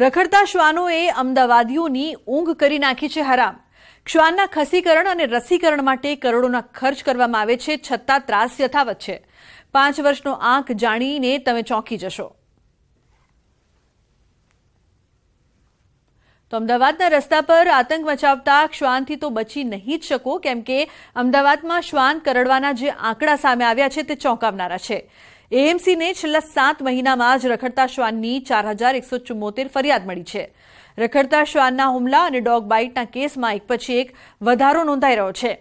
રખડતા શ્વાનોએ અમદાવાદીઓની ઊંઘ કરી નાખી છે હરામ શ્વાનના ખસીકરણ અને રસીકરણ માટે કરોડોના ખર્ચ કરવામાં આવે છે છતાં ત્રાસ યથાવત છે પાંચ વર્ષનો આંક જાણીને તમે ચોંકી જશો તો અમદાવાદના રસ્તા પર આતંક મચાવતા શ્વાનથી તો બચી નહીં જ શકો કેમ કે અમદાવાદમાં શ્વાન કરડવાના જે આંકડા સામે આવ્યા છે તે ચોંકાવનારા છે એએમસીને છેલ્લા સાત મહિનામાં જ રખડતા શ્વાનની ચાર હજાર એકસો ચુમ્મોતેર ફરિયાદ મળી છે રખડતા શ્વાનના હુમલા અને ડોગ બાઇટના કેસમાં એક પછી એક વધારો નોંધાઈ રહ્યો છે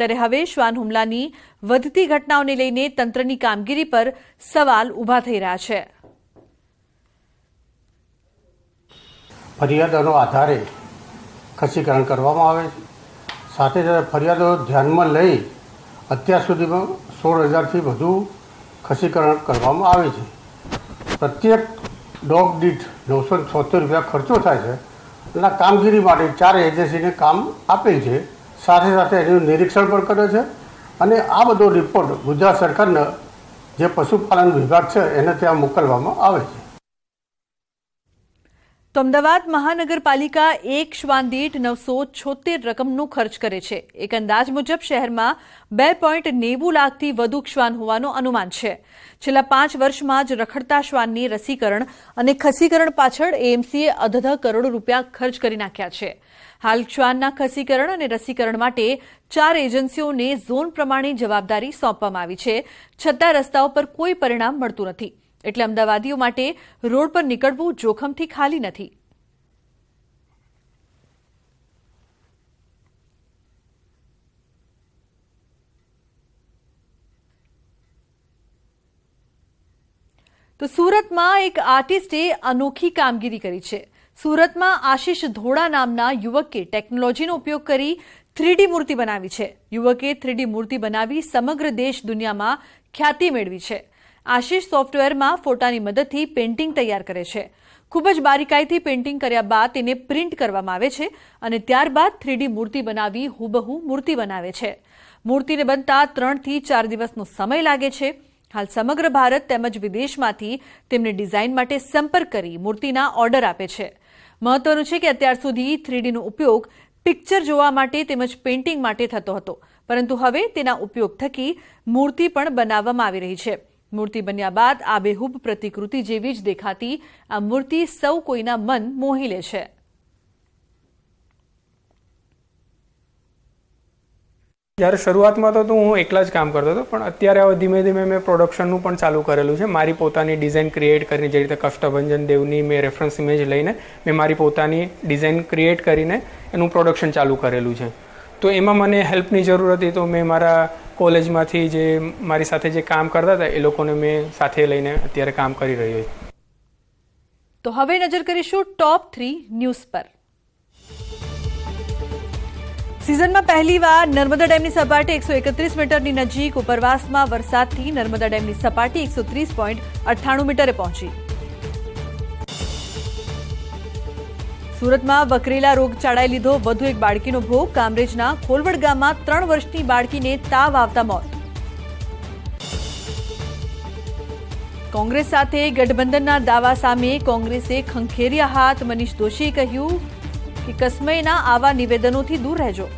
ત્યારે હવે શ્વાન હુમલાની વધતી ઘટનાઓને લઈને તંત્રની કામગીરી પર સવાલ ઊભા થઈ રહ્યા છે ફરિયાદોનો આધારે ખસીકરણ કરવામાં આવે છે સાથે સાથે ફરિયાદો ધ્યાનમાં લઈ અત્યાર સુધીમાં સોળ હજારથી વધુ ખસીકરણ કરવામાં આવે છે પ્રત્યેક ડોગ દીઠ નવસો છોતેર રૂપિયા ખર્ચો થાય છે એના કામગીરી માટે ચાર એજન્સીને કામ આપેલ છે સાથે સાથે એનું નિરીક્ષણ પણ કરે છે અને આ બધો રિપોર્ટ ગુજરાત સરકારના જે પશુપાલન વિભાગ છે એને ત્યાં મોકલવામાં આવે છે તો અમદાવાદ મહાનગરપાલિકા એક શ્વાન દીઠ નવસો છોતેર રકમનું ખર્ચ કરે છે એક અંદાજ મુજબ શહેરમાં બે પોઈન્ટ નેવું લાખથી વધુ શ્વાન હોવાનું અનુમાન છે છેલ્લા પાંચ વર્ષમાં જ રખડતા શ્વાનની રસીકરણ અને ખસીકરણ પાછળ એએમસીએ અધધ કરોડ રૂપિયા ખર્ચ કરી નાખ્યા છે હાલ શ્વાનના ખસીકરણ અને રસીકરણ માટે ચાર એજન્સીઓને ઝોન પ્રમાણે જવાબદારી સોંપવામાં આવી છે છતાં રસ્તાઓ પર કોઈ પરિણામ મળતું નથી એટલે અમદાવાદીઓ માટે રોડ પર નીકળવું જોખમથી ખાલી નથી તો સુરતમાં એક આર્ટિસ્ટે અનોખી કામગીરી કરી છે સુરતમાં આશિષ ધોળા નામના યુવકે ટેકનોલોજીનો ઉપયોગ કરી થ્રીડી મૂર્તિ બનાવી છે યુવકે થ્રીડી મૂર્તિ બનાવી સમગ્ર દેશ દુનિયામાં ખ્યાતિ મેળવી છે આશીષ સોફ્ટવેરમાં ફોટાની મદદથી પેઇન્ટિંગ તૈયાર કરે છે ખૂબ જ બારીકાઈથી પેઇન્ટિંગ કર્યા બાદ તેને પ્રિન્ટ કરવામાં આવે છે અને ત્યારબાદ થ્રીડી મૂર્તિ બનાવી હુબહુ મૂર્તિ બનાવે છે મૂર્તિને બનતા ત્રણથી ચાર દિવસનો સમય લાગે છે હાલ સમગ્ર ભારત તેમજ વિદેશમાંથી તેમને ડિઝાઇન માટે સંપર્ક કરી મૂર્તિના ઓર્ડર આપે છે મહત્વનું છે કે અત્યાર સુધી થ્રીડીનો ઉપયોગ પિક્ચર જોવા માટે તેમજ પેઇન્ટિંગ માટે થતો હતો પરંતુ હવે તેના ઉપયોગ થકી મૂર્તિ પણ બનાવવામાં આવી રહી છે મૂર્તિ બન્યા બાદ આબેહૂબ પ્રતિકૃતિ જેવી જ દેખાતી આ મૂર્તિ સૌ કોઈના મન મોહી લે છે જ્યારે શરૂઆતમાં તો હું એકલા જ કામ કરતો હતો પણ અત્યારે હવે ધીમે ધીમે મેં પ્રોડક્શનનું પણ ચાલુ કરેલું છે મારી પોતાની ડિઝાઇન ક્રિએટ કરીને જે રીતે કષ્ટભંજન દેવની મેં રેફરન્સ ઇમેજ લઈને મેં મારી પોતાની ડિઝાઇન ક્રિએટ કરીને એનું પ્રોડક્શન ચાલુ કરેલું છે તો એમાં મને હેલ્પની જરૂર હતી તો મેં મારા કોલેજમાંથી જે મારી સાથે જે કામ કરતા હતા એ લોકોને મેં સાથે લઈને અત્યારે કામ કરી રહ્યો છું તો હવે નજર કરીશું ટોપ થ્રી ન્યૂઝ પર સિઝનમાં પહેલીવાર નર્મદા ડેમની સપાટી એકસો એકત્રીસ મીટરની નજીક ઉપરવાસમાં વરસાદથી નર્મદા ડેમની સપાટી એકસો ત્રીસ પોઈન્ટ અઠ્ઠાણું મીટરે પહોંચી સુરતમાં વકરેલા રોગ ચડાઈ લીધો વધુ એક બાળકીનો ભોગ કામરેજના કોલવડ ગામમાં ત્રણ વર્ષની બાળકીને તાવ આવતા મોત કોંગ્રેસ સાથે ગઠબંધનના દાવા સામે કોંગ્રેસે ખંખેર્યા હાથ મનીષ દોશીએ કહ્યું કે કસ્મયના આવા નિવેદનોથી દૂર રહેજો